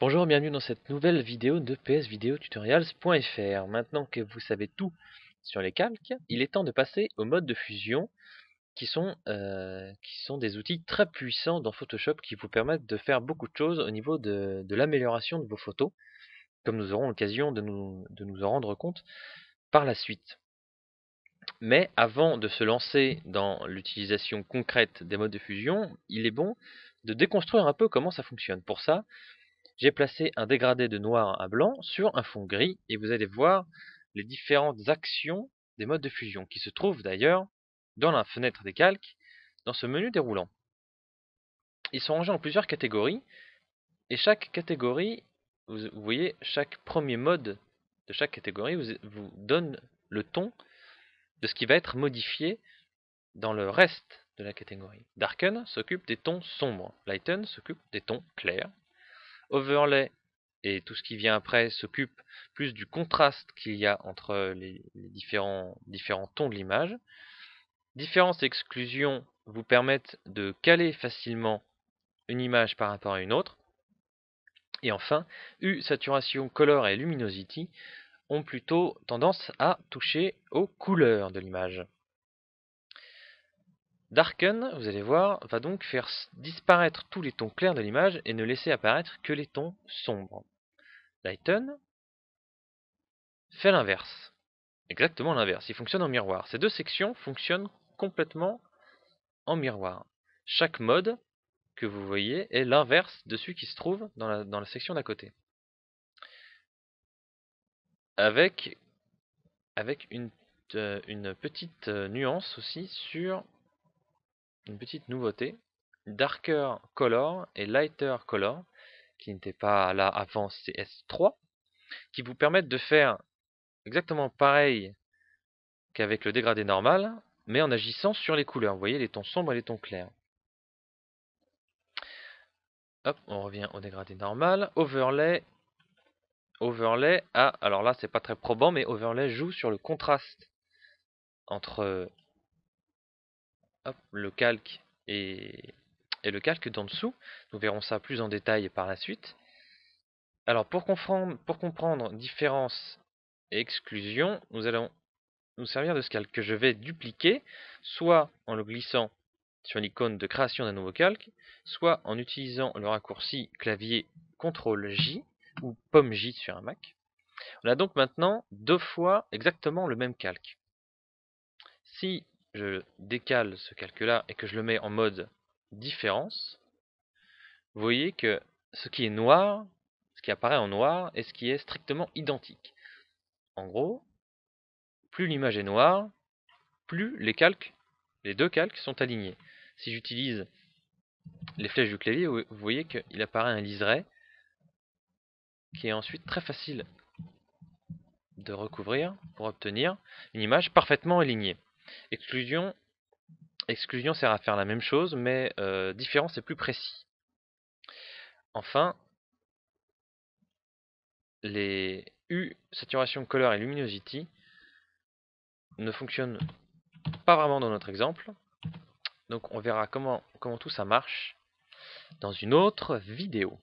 Bonjour, et bienvenue dans cette nouvelle vidéo de psvideotutorials.fr. Maintenant que vous savez tout sur les calques, il est temps de passer aux modes de fusion qui sont, euh, qui sont des outils très puissants dans Photoshop qui vous permettent de faire beaucoup de choses au niveau de, de l'amélioration de vos photos, comme nous aurons l'occasion de nous, de nous en rendre compte par la suite. Mais avant de se lancer dans l'utilisation concrète des modes de fusion, il est bon de déconstruire un peu comment ça fonctionne. Pour ça, j'ai placé un dégradé de noir à blanc sur un fond gris et vous allez voir les différentes actions des modes de fusion qui se trouvent d'ailleurs dans la fenêtre des calques dans ce menu déroulant. Ils sont rangés en plusieurs catégories et chaque catégorie, vous, voyez, chaque premier mode de chaque catégorie vous, vous donne le ton de ce qui va être modifié dans le reste de la catégorie. Darken s'occupe des tons sombres, Lighten s'occupe des tons clairs, Overlay et tout ce qui vient après s'occupe plus du contraste qu'il y a entre les, différents, tons de l'image. Différences et vous permettent de caler facilement une image par rapport à une autre. Et enfin, U, saturation, color et luminosity ont plutôt tendance à toucher aux couleurs de l'image. Darken, vous allez voir, va donc faire disparaître tous les tons clairs de l'image et ne laisser apparaître que les tons sombres. Lighten fait l'inverse. Exactement l'inverse, il fonctionne en miroir. Ces deux sections fonctionnent complètement en miroir. Chaque mode que vous voyez est l'inverse de celui qui se trouve dans la, section d'à côté. Avec, avec une euh, petite euh, nuance aussi sur une petite nouveauté, Darker Color et Lighter Color, qui n'était pas là avant CS3, qui vous permettent de faire exactement pareil qu'avec le dégradé normal, mais en agissant sur les couleurs. Vous voyez les tons sombres et les tons clairs. Hop, on revient au dégradé normal. Overlay. Overlay. Ah, alors là, c'est pas très probant, mais Overlay joue sur le contraste entre le calque et, le calque d'en dessous. Nous verrons ça plus en détail par la suite. Alors pour comprendre, différence et exclusion, nous allons nous servir de ce calque que je vais dupliquer, soit en le glissant sur l'icône de création d'un nouveau calque, soit en utilisant le raccourci clavier CTRL J ou pomme J sur un Mac. On a donc maintenant deux fois exactement le même calque. Si je décale ce calque là et que je le mets en mode différence, vous voyez que ce qui est noir, ce qui apparaît en noir, est ce qui est strictement identique. En gros, plus l'image est noire, plus les calques, les deux calques sont alignés. Si j'utilise les flèches du clavier, vous voyez qu'il apparaît un liseré qui est ensuite très facile de recouvrir pour obtenir une image parfaitement alignée. Exclusion, exclusion sert à faire la même chose, mais euh, différence est plus précis. Enfin, les U, saturation, couleur et luminosity ne fonctionnent pas vraiment dans notre exemple. Donc on verra comment, comment tout ça marche dans une autre vidéo.